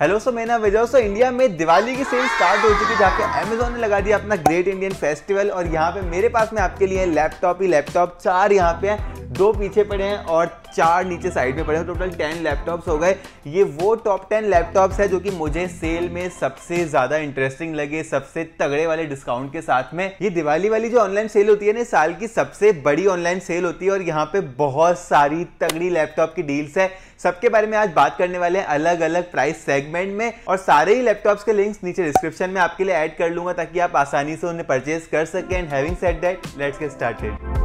hello सो मैं ना विजय so India में दिवाली की सेल स्टार्ट हो चुकी है जहाँ पे अमेजोन ने लगा दिया अपना ग्रेट इंडियन फेस्टिवल और यहाँ पे मेरे पास में आपके लिए लैपटॉप ही लैपटॉप चार यहाँ पे है दो पीछे पड़े हैं और चार नीचे साइड में पड़े हैं तो टोटल टेन लैपटॉप्स हो गए ये वो टॉप टेन लैपटॉप्स है जो कि मुझे सेल में सबसे ज़्यादा इंटरेस्टिंग लगे सबसे तगड़े वाले डिस्काउंट के साथ में ये दिवाली वाली जो ऑनलाइन सेल होती है ना साल की सबसे बड़ी ऑनलाइन सेल होती है और यहाँ पे बहुत सारी तगड़ी लैपटॉप की डील्स है सबके बारे में आज बात करने वाले हैं अलग अलग प्राइस सेगमेंट में और सारे ही लैपटॉप्स के लिंक्स नीचे डिस्क्रिप्शन में आपके लिए ऐड कर लूंगा ताकि आप आसानी से उन्हें परचेज कर सकें and having set that let's get started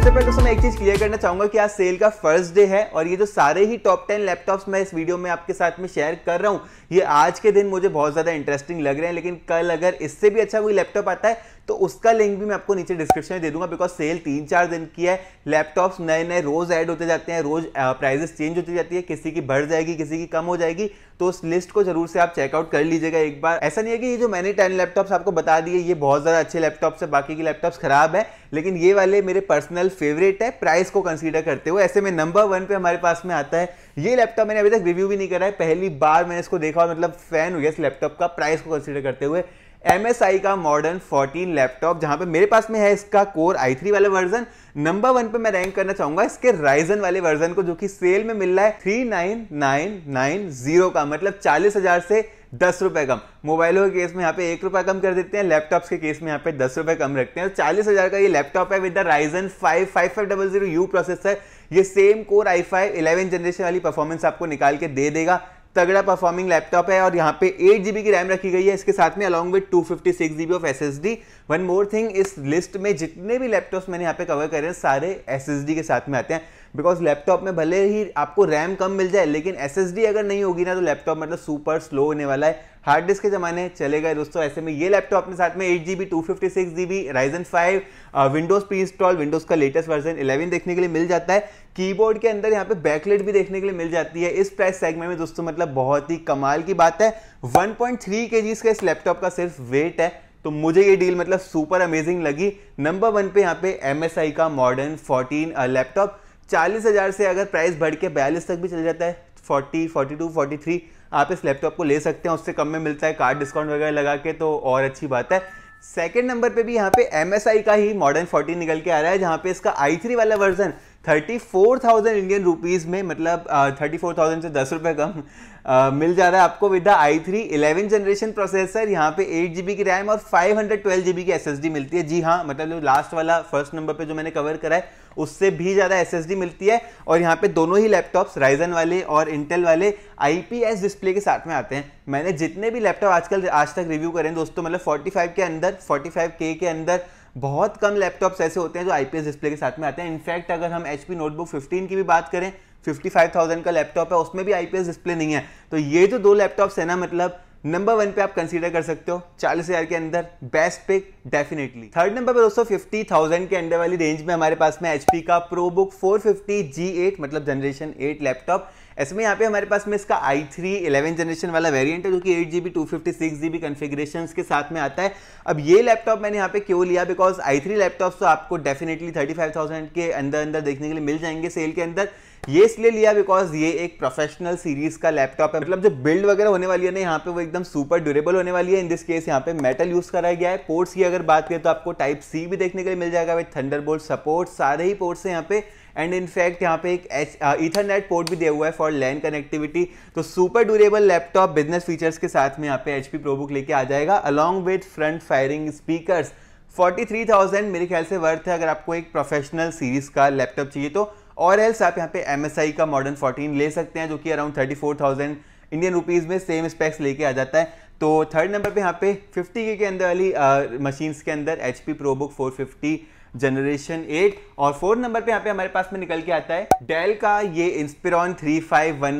सबसे पहले दोस्तों मैं एक चीज क्लियर करना चाहूंगा कि आज सेल का फर्स्ट डे है और ये जो सारे ही टॉप टेन लैपटॉप्स मैं इस वीडियो में आपके साथ में शेयर कर रहा हूं ये आज के दिन मुझे बहुत ज्यादा इंटरेस्टिंग लग रहे हैं लेकिन कल अगर इससे भी अच्छा कोई लैपटॉप आता है तो उसका लिंक भी मैं आपको नीचे डिस्क्रिप्शन में दे दूंगा बिकॉज सेल तीन चार दिन की है लैपटॉप्स नए नए रोज ऐड होते जाते हैं रोज प्राइजेस चेंज होती जाती है किसी की बढ़ जाएगी किसी की कम हो जाएगी तो उस लिस्ट को जरूर से आप चेकआउट कर लीजिएगा एक बार ऐसा नहीं है कि ये जो मैंने टेन लैपटॉप्स आपको बता दिए ये बहुत ज़्यादा अच्छे लैपटॉप्स है बाकी के लैपटॉप्स खराब है लेकिन ये वाले मेरे पर्सनल फेवरेट है प्राइस को कंसिडर करते हुए ऐसे में नंबर वन पे हमारे पास में आता है ये लैपटॉप मैंने अभी तक रिव्यू भी नहीं करा है पहली बार मैंने इसको देखा और मतलब फैन गया इस लैपटॉप का प्राइस को कंसिडर करते हुए एम का मॉडर्न 14 लैपटॉप जहां पे मेरे पास में है इसका कोर i3 वाला वर्जन नंबर वन पे मैं रैंक करना चाहूंगा इसके राइजन वाले वर्जन को जो कि सेल में मिल रहा है three nine nine nine zero का मतलब चालीस हजार से दस रुपए कम मोबाइलों के केस में यहाँ पे एक रुपया कम कर देते हैं लैपटॉप्स के केस में यहाँ पे दस रुपए कम रखते हैं तो चालीस हजार का ये लैपटॉप है with the Ryzen five five five double zero U processor ये same core I five eleven generation वाली परफॉर्मेंस आपको निकाल के दे देगा तगड़ा परफॉर्मिंग लैपटॉप है और यहाँ पे एट जी की रैम रखी गई है इसके साथ में along with two fifty six G B of S S D one more thing इस लिस्ट में जितने भी लैपटॉप्स मैंने यहाँ पे कवर करे हैं सारे एस एस डी के साथ में आते हैं बिकॉज लैपटॉप में भले ही आपको रैम कम मिल जाए लेकिन एस अगर नहीं होगी ना तो लैपटॉप मतलब सुपर स्लो होने वाला है हार्ड डिस्क के ज़माने चले गए दोस्तों ऐसे में ये लैपटॉप अपने साथ में eight G B two fifty six G B Ryzen five Windows pre install Windows का लेटेस्ट वर्जन इलेवन देखने के लिए मिल जाता है कीबोर्ड के अंदर यहाँ पे बैकलेट भी देखने के लिए मिल जाती है इस प्राइस सेगमेंट में दोस्तों मतलब बहुत ही कमाल की बात है वन पॉइंट थ्री के जी का इस लैपटॉप का सिर्फ वेट है तो मुझे ये डील मतलब सुपर अमेजिंग लगी नंबर वन पे यहाँ पे एम का मॉडर्न फोर्टीन लैपटॉप चालीस हज़ार से अगर प्राइस बढ़ के बयालीस तक भी चल जाता है forty forty two forty three आप इस लैपटॉप को ले सकते हैं उससे कम में मिलता है कार्ड डिस्काउंट वगैरह लगा के तो और अच्छी बात है सेकेंड नंबर पे भी यहाँ पे एम का ही मॉडर्न 14 निकल के आ रहा है जहाँ पे इसका आई वाला version thirty four thousand Indian rupees में मतलब थर्टी फोर थाउजेंड से दस रुपये कम आ, मिल जा रहा है आपको with the I three eleven generation processor यहाँ पे एट जी की रैम और फाइव हंड्रेड ट्वेल्व जी की एस मिलती है जी हाँ मतलब जो लास्ट वाला फर्स्ट नंबर पर जो मैंने कवर करा है उससे भी ज़्यादा एस मिलती है और यहाँ पे दोनों ही लैपटॉप्स राइजन वाले और इंटेल वाले आईपीएस डिस्प्ले के साथ में आते हैं मैंने जितने भी लैपटॉप आजकल आज तक रिव्यू करें दोस्तों मतलब 45 के अंदर 45K के अंदर बहुत कम लैपटॉप्स ऐसे होते हैं जो आईपीएस डिस्प्ले के साथ में आते हैं इनफैक्ट अगर हम एचपी नोटबुक 15 की भी बात करें 55,000 का लैपटॉप है उसमें भी आईपीएस डिस्प्ले नहीं है तो ये जो दो लैपटॉप्स है ना मतलब नंबर वन पे आप कंसीडर कर सकते हो चालीस हजार के अंदर best pick definitely third number पे दोस्तों फिफ्टी थाउजेंड के अंडर वाली रेंज में हमारे पास में एचपी का ProBook four fifty G eight मतलब जनरेशन एट लैपटॉप इसमें यहाँ पे हमारे पास में इसका i3 थ्री इलेवन जनरेशन वाला वेरिएंट है जो कि eight G B two fifty six G B configuration के साथ में आता है अब ये लैपटॉप मैंने यहाँ पे क्यों लिया बिकॉज i3 थ्री लैपटॉप तो आपको डेफिनेटली थर्टी फाइव थाउजेंड के अंदर अंदर देखने के लिए मिल जाएंगे सेल के अंदर ये इसलिए लिया बिकॉज ये एक प्रोफेशनल सीरीज का लैपटॉप है मतलब जो बिल्ड वगैरह होने वाली है ना यहाँ पे वो एकदम सुपर ड्यूरेबल होने वाली है इन दिस केस यहाँ पे मेटल यूज करा गया है पोर्ट्स की अगर बात करें तो आपको टाइप सी भी देखने के लिए मिल जाएगा विथ थंडर सपोर्ट सारे ही पोर्ट्स है यहाँ पे एंड इनफैक्ट यहाँ पे एक इथरनेट पोर्ट uh, भी दिया हुआ है फॉर लैंड कनेक्टिविटी तो super durable laptop business features के साथ में यहाँ पे एच पी प्रोबुक लेके आ जाएगा along with front firing speaker 43,000 मेरे ख्याल से वर्थ है अगर आपको एक प्रोफेशनल सीरीज का लैपटॉप चाहिए तो और एल्स आप यहाँ पे एम का मॉडर्न फोर्टीन ले सकते हैं जो कि around thirty four thousand Indian rupees में सेम स्पेक्स लेके आ जाता है तो थर्ड नंबर पे यहाँ पे 50 के के अंदर वाली मशीन्स के अंदर H P ProBook four generation 8 और फोर्थ नंबर पे यहाँ पे हमारे पास में निकल के आता है डेल का ये इंस्पिरॉन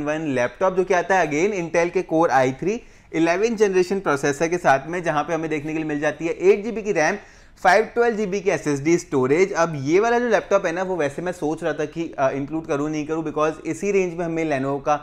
वन लैपटॉप जो कि आता है अगेन इंटेल के core I three eleven generation processor के साथ में जहाँ पे हमें देखने के लिए मिल जाती है एट जी की रैम फाइव ट्वेल्व जी की एस स्टोरेज अब ये वाला जो लैपटॉप है ना वो वैसे मैं सोच रहा था कि इंक्लूड करूँ नहीं करूँ बिकॉज इसी रेंज में हमें लेनोवो का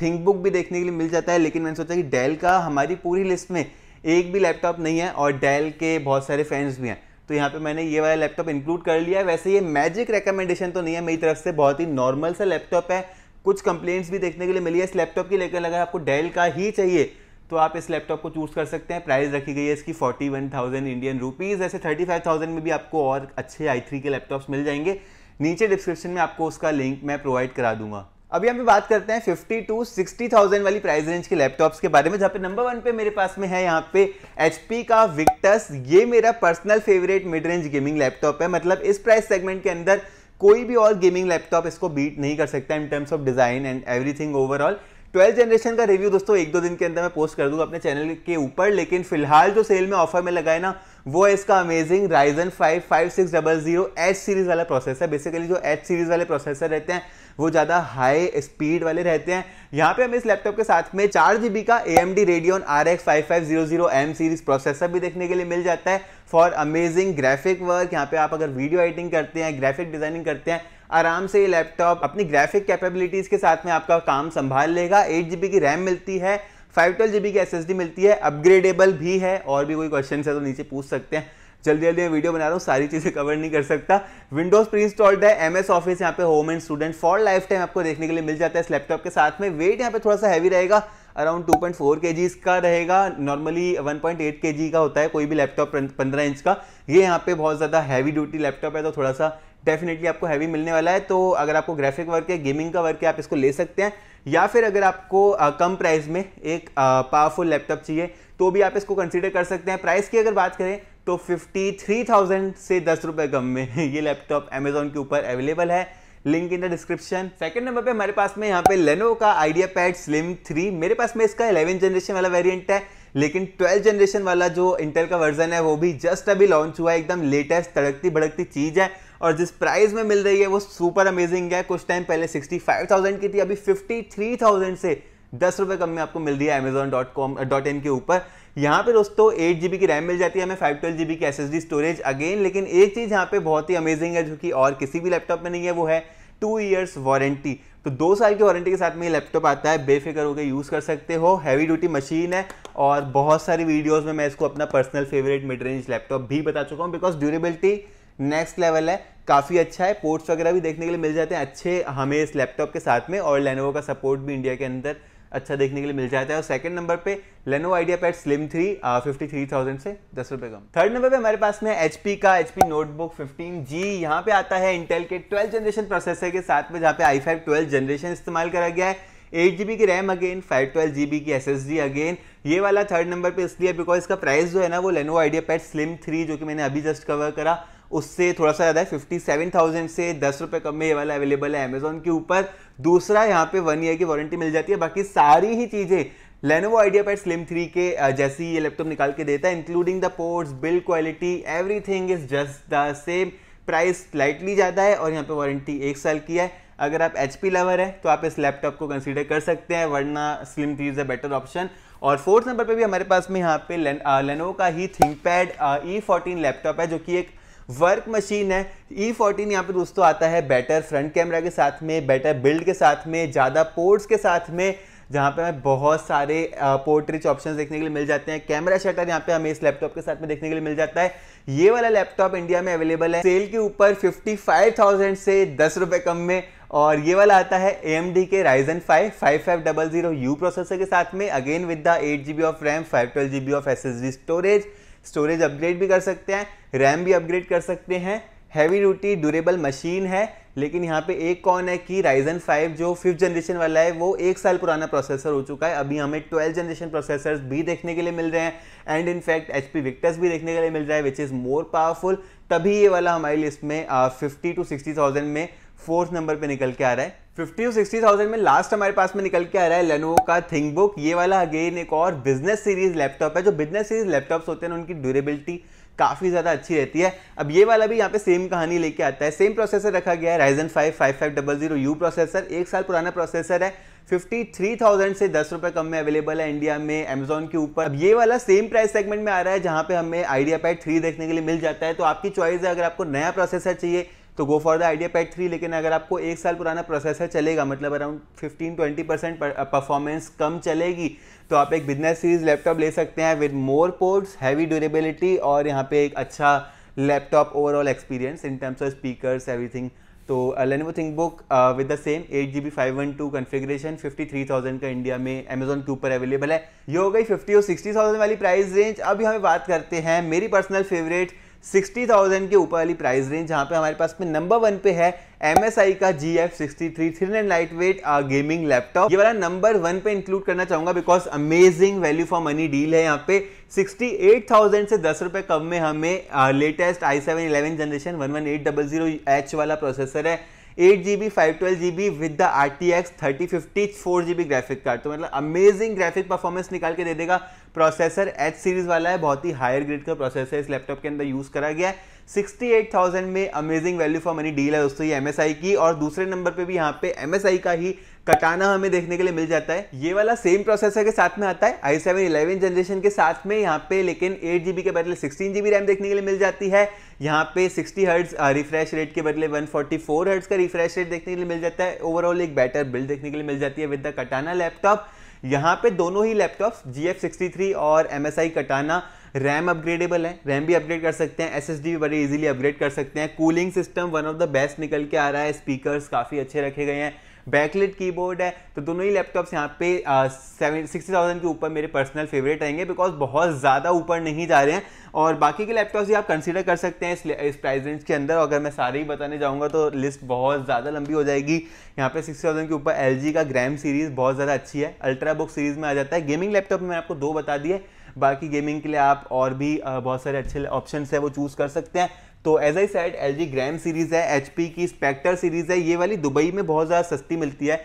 थिंक बुक भी देखने के लिए मिल जाता है लेकिन मैंने सोचा कि डेल का हमारी पूरी लिस्ट में एक भी लैपटॉप नहीं है और डेल के बहुत सारे फैंस भी हैं तो यहाँ पे मैंने ये वाला लैपटॉप इंक्लूड कर लिया है वैसे ये मैजिक रिकमेंडेशन तो नहीं है मेरी तरफ से बहुत ही नॉर्मल सा लैपटॉप है कुछ कंप्लेंट्स भी देखने के लिए मिली है इस लैपटॉप की लेकिन अगर आपको डेल का ही चाहिए तो आप इस लैपटॉप को चूज़ कर सकते हैं प्राइस रखी गई है इसकी forty one thousand Indian rupees ऐसे थर्टी फाइव थाउजेंड में भी आपको और अच्छे आई थ्री के लैपटॉप्स मिल जाएंगे नीचे डिस्क्रिप्शन में आपको उसका लिंक मैं प्रोवाइड करा दूंगा अभी हम बात करते हैं फिफ्टी टू सिक्सटी थाउजेंड वाली प्राइस रेंज के लैपटॉप्स के बारे में जहां पे नंबर वन पे मेरे पास में है यहाँ पे एचपी का विक्टस ये मेरा personal favourite mid range gaming laptop है मतलब इस प्राइस सेगमेंट के अंदर कोई भी और गेमिंग लैपटॉप इसको बीट नहीं कर सकता in terms of design and everything overall twelfth generation का रिव्यू दोस्तों एक दो दिन के अंदर मैं पोस्ट कर दूंगा अपने चैनल के ऊपर लेकिन फिलहाल जो सेल में ऑफर में लगाए ना वो है इसका amazing Ryzen five five six double zero H series वाला प्रोसेसर बेसिकली जो एच सीरीज वाले प्रोसेसर रहते हैं वो ज़्यादा हाई स्पीड वाले रहते हैं यहाँ पे हमें इस लैपटॉप के साथ में चार बी का A M D Radeon R X five five zero zero M series processor भी देखने के लिए मिल जाता है फॉर अमेजिंग ग्राफिक वर्क यहाँ पे आप अगर वीडियो एडिटिंग करते हैं ग्राफिक डिजाइनिंग करते हैं आराम से ये लैपटॉप अपनी ग्राफिक कैपेबिलिटीज़ के साथ में आपका काम संभाल लेगा एट जीबी की रैम मिलती है फाइव ट्वेल्व जीबी की एस मिलती है अपग्रेडेबल भी है और भी कोई क्वेश्चन है तो नीचे पूछ सकते हैं जल्दी जल्दी मैं वीडियो बना रहा हूँ सारी चीज़ें कवर नहीं कर सकता विंडोज प्री इंस्टॉल्ड है एमएस ऑफिस यहाँ पे home and student for lifetime आपको देखने के लिए मिल जाता है इस लैपटॉप के साथ में वेट यहाँ पे थोड़ा सा हैवी रहेगा अराउंड 2.4 पॉइंट का रहेगा नॉर्मली 1.8 पॉइंट का होता है कोई भी लैपटॉप 15 इंच का ये यहाँ पे बहुत ज़्यादा हैवी ड्यूटी लैपटॉप है तो थोड़ा सा डेफिनेटली आपको हैवी मिलने वाला है तो अगर आपको ग्राफिक वर्क है गेमिंग का वर्क है आप इसको ले सकते हैं या फिर अगर आपको आ, कम प्राइस में एक पावरफुल लैपटॉप चाहिए तो भी आप इसको कंसिडर कर सकते हैं प्राइस की अगर बात करें तो 53,000 से दस रुपये कम में ये लैपटॉप अमेज़ोन के ऊपर अवेलेबल है link in the description second number पे हमारे पास में यहाँ पे लेनो का आइडिया पैड स्लिम थ्री मेरे पास में इसका इलेवन जनरेशन वाला वेरियंट है लेकिन ट्वेल्थ जनरेशन वाला जो इंटेल का वर्जन है वो भी जस्ट अभी लॉन्च हुआ है एकदम लेटेस्ट तड़कती भड़कती चीज़ है और जिस प्राइस में मिल रही है वो सुपर अमेजिंग है कुछ टाइम पहले 65,000 की थी अभी 53,000 से दस रुपए कम में आपको मिल रही है Amazon dot com dot in के ऊपर यहाँ पे दोस्तों एट जी की रैम मिल जाती है हमें फाइव ट्वेल्व जी की एस स्टोरेज अगेन लेकिन एक चीज़ यहाँ पे बहुत ही अमेजिंग है जो कि और किसी भी लैपटॉप में नहीं है वो है टू ईयर्स वारंटी तो दो साल की वारंटी के साथ में ये लैपटॉप आता है बेफिक्र होकर यूज़ कर सकते हो हैवी ड्यूटी मशीन है और बहुत सारी वीडियोस में मैं इसको अपना personal favourite mid range laptop भी बता चुका हूँ बिकॉज ड्यूरेबिलिटी नेक्स्ट लेवल है काफ़ी अच्छा है पोर्ट्स वगैरह भी देखने के लिए मिल जाते हैं अच्छे हमें इस लैपटॉप के साथ में और लेनोवो का सपोर्ट भी इंडिया के अंदर अच्छा देखने के लिए मिल जाता है और सेकंड नंबर पे Lenovo IdeaPad slim three fifty three thousand से दस रुपए कम थर्ड नंबर पे हमारे पास में एच का एच नोटबुक फिफ्टीन जी यहाँ पे आता है इंटेल के ट्वेल्व जनरेशन प्रोसेसर के साथ में जहाँ पे आई फाइव ट्वेल्व जनरेशन इस्तेमाल करा गया है एट जी की RAM again five twelve G की एस अगेन ये वाला थर्ड नंबर पे इसलिए बिकॉज इसका प्राइस जो है ना वो लेनो आइडिया पैड स्लिम थ्री जो कि मैंने अभी जस्ट कवर करा उससे थोड़ा सा ज़्यादा है फिफ्टी सेवन थाउजेंड से दस रुपये कम में ये वाला अवेलेबल है अमेजोन के ऊपर दूसरा यहाँ पे वन ईयर की वारंटी मिल जाती है बाकी सारी ही चीज़ें Lenovo IdeaPad slim three के जैसी ये लैपटॉप निकाल के देता है including the ports build quality everything is just the same price slightly ज़्यादा है और यहाँ पे वारंटी एक साल की है अगर आप एच पी लवर है तो आप इस लैपटॉप को कंसिडर कर सकते हैं वरना slim three is a better option और फोर्थ नंबर पे भी हमारे पास में यहाँ पे लेनोवो का ही ThinkPad E fourteen laptop है जो कि एक वर्क मशीन है ई फोर्टीन यहाँ पे दोस्तों आता है बेटर फ्रंट कैमरा के साथ में बेटर बिल्ड के साथ में ज़्यादा पोर्ट्स के साथ में जहाँ पे हमें बहुत सारे पोर्ट्रिच ऑप्शन देखने के लिए मिल जाते हैं कैमरा शटर यहाँ पे हमें इस लैपटॉप के साथ में देखने के लिए मिल जाता है ये वाला लैपटॉप इंडिया में अवेलेबल है सेल के ऊपर 55,000 से दस रुपये कम में और ये वाला आता है एम डी के Ryzen five five five double zero U processor के साथ में again with the eight G of RAM five twelve G of S S D storage storage upgrade भी कर सकते हैं रैम भी अपग्रेड कर सकते हैं हैवी ड्यूटी ड्यूरेबल मशीन है लेकिन यहाँ पे एक कौन है कि राइजन 5 जो फिफ्थ जनरेशन वाला है वो एक साल पुराना प्रोसेसर हो चुका है अभी हमें ट्वेल्थ जनरेशन प्रोसेसर्स भी देखने के लिए मिल रहे हैं and in fact H P Victus भी देखने के लिए मिल रहा है विच इज़ मोर पावरफुल तभी ये वाला हमारी लिस्ट में फिफ्टी टू सिक्सटी थाउजेंड में फोर्थ नंबर पर निकल के आ रहा है फिफ्टी टू सिक्सटी थाउजेंड में लास्ट हमारे पास में निकल के आ रहा है लेनोवो का थिंक बुक ये वाला अगेन एक और बिजनेस सीरीज लैपटॉप है जो बिजनेस सीरीज लैपटॉप्स होते हैं उनकी ड्यूरेबिलिटी काफ़ी ज़्यादा अच्छी रहती है अब ये वाला भी यहाँ पे सेम कहानी लेके आता है सेम प्रोसेसर रखा गया है Ryzen five five five double zero U processor एक साल पुराना प्रोसेसर है फिफ्टी थ्री थाउजेंड से दस रुपये कम में अवेलेबल है इंडिया में अमेजोन के ऊपर अब ये वाला सेम प्राइस सेगमेंट में आ रहा है जहाँ पे हमें आइडिया पैड थ्री देखने के लिए मिल जाता है तो आपकी चॉइस है अगर आपको नया प्रोसेसर चाहिए तो go for the IdeaPad three लेकिन अगर आपको एक साल पुराना प्रोसेसर चलेगा मतलब around fifteen twenty percent performance कम चलेगी तो आप एक बिजनेस सीरीज लैपटॉप ले सकते हैं with more ports heavy durability और यहाँ पे एक अच्छा laptop overall experience in terms of speakers everything तो Lenovo ThinkBook with the same eight G B five one two configuration fifty three thousand का इंडिया में अमेजोन के ऊपर अवेलेबल है ये हो गई फिफ्टी और सिक्सटी थाउजेंड वाली प्राइस रेंज अभी हमें बात करते हैं मेरी पर्सनल फेवरेट 60,000 के ऊपर वाली प्राइस रेंज जहाँ पे हमारे पास में नंबर वन पे है एम एस आई का G F sixty three three light weight gaming laptop ये वाला नंबर वन पे इंक्लूड करना चाहूंगा because amazing value for money deal है यहाँ पे 68,000 से दस रुपए कम में हमें latest I seven eleven generation one one eight double zero H वाला प्रोसेसर है eight G B five twelve G B with the R T X thirty fifty four G B graphic card तो मतलब amazing graphic performance निकाल के दे देगा processor H series वाला है बहुत ही हायर ग्रेड का प्रोसेसर इस लैपटॉप के अंदर यूज़ करा गया है 68,000 में amazing value for money deal है दोस्तों ये एमएसआई की और दूसरे नंबर पे भी यहाँ पे एमएसआई का ही कटाना हमें देखने के लिए मिल जाता है ये वाला सेम प्रोसेसर के साथ में आता है आई सेवन इलेवन जनरेशन के साथ में यहाँ पे लेकिन एट जीबी के बदले सिक्सटीन जीबी रैम देखने के लिए मिल जाती है यहाँ पे 60 हर्ट्स रिफ्रेश रेट के बदले 144 फोर्टी हर्ट्स का रिफ्रेश रेट देखने के लिए मिल जाता है ओवरऑल एक बेटर बिल्ड देखने के लिए मिल जाती है विद द कटाना लैपटॉप यहाँ पे दोनों ही laptops G F sixty three और M S I Katana RAM upgradeable है रैम भी अपग्रेड कर सकते हैं एस भी बड़े इजिली अपग्रेड कर सकते हैं cooling system one of the best निकल के आ रहा है स्पीकर्स काफ़ी अच्छे रखे गए हैं बैकलेट कीबोर्ड है तो दोनों ही लैपटॉप्स यहाँ पे सेवन सिक्सटी थाउजेंड के ऊपर मेरे पर्सनल फेवरेट रहेंगे बिकॉज बहुत ज़्यादा ऊपर नहीं जा रहे हैं और बाकी के लैपटॉप्स भी आप कंसिडर कर सकते हैं इस, इस प्राइस रेंज के अंदर अगर मैं सारे ही बताने जाऊँगा तो लिस्ट बहुत ज़्यादा लंबी हो जाएगी यहाँ पे सिक्सटी थाउजेंड के ऊपर एल का ग्रैम सीरीज़ बहुत ज़्यादा अच्छी है अल्ट्रा बुक सीरीज़ में आ जाता है गेमिंग लैपटॉप में आपको दो बता दिए बाकी गेमिंग के लिए आप और भी बहुत सारे अच्छे ऑप्शन है वो चूज़ कर सकते हैं तो as I said L G gram series है एच पी की स्पेक्टर सीरीज़ है ये वाली दुबई में बहुत ज़्यादा सस्ती मिलती है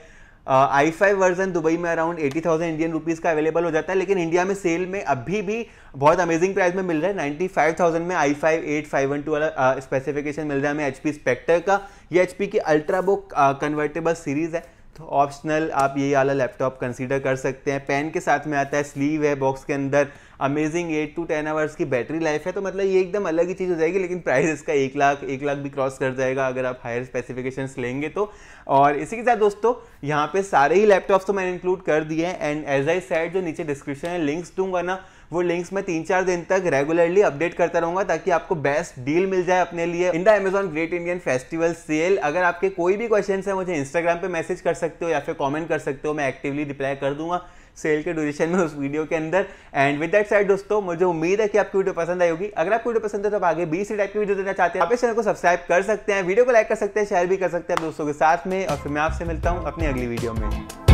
आई फाइव वर्जन दुबई में around eighty thousand Indian rupees का अवेलेबल हो जाता है लेकिन इंडिया में सेल में अभी भी बहुत अमेजिंग प्राइस में मिल रहा है नाइन्टी फाइव थाउजेंड में I five eight five one two वाला स्पेसिफिकेशन मिल रहा है हमें एच पी स्पेक्टर का ये एच पी की अल्ट्रा बुक कन्वर्टेबल सीरीज़ है तो ऑप्शनल आप यही वाला लैपटॉप कंसीडर कर सकते हैं पेन के साथ में आता है स्लीव है बॉक्स के अंदर amazing eight to ten hours की बैटरी लाइफ है तो मतलब ये एकदम अलग ही चीज़ हो जाएगी लेकिन प्राइस इसका एक लाख एक लाख भी क्रॉस कर जाएगा अगर आप हायर स्पेसिफिकेशंस लेंगे तो और इसी के साथ दोस्तों यहाँ पे सारे ही लैपटॉप्स तो मैंने इंक्लूड कर दिए हैं एंड एज आई सेट जो नीचे डिस्क्रिप्शन है लिंक्स दूंगा ना वो लिंक्स मैं तीन चार दिन तक रेगुलरली अपडेट करता रहूंगा ताकि आपको बेस्ट डील मिल जाए अपने लिए in the Amazon Great Indian Festival sale अगर आपके कोई भी क्वेश्चन है मुझे इंस्टाग्राम पर मैसेज कर सकते हो या फिर कॉमेंट कर सकते हो मैं एक्टिवली रिप्लाई कर दूंगा सेल के ड्यूरेशन में उस वीडियो के अंदर एंड विद दैट साइड दोस्तों मुझे उम्मीद है कि आपकी वीडियो पसंद आई होगी अगर आपको वीडियो पसंद है तो आप आगे बीस टाइप की वीडियो देना चाहते हैं आप इस चैनल को सब्सक्राइब कर सकते हैं वीडियो को लाइक कर सकते हैं शेयर भी कर सकते हैं दोस्तों के साथ में और फिर मैं आपसे मिलता हूँ अपनी अगली वीडियो में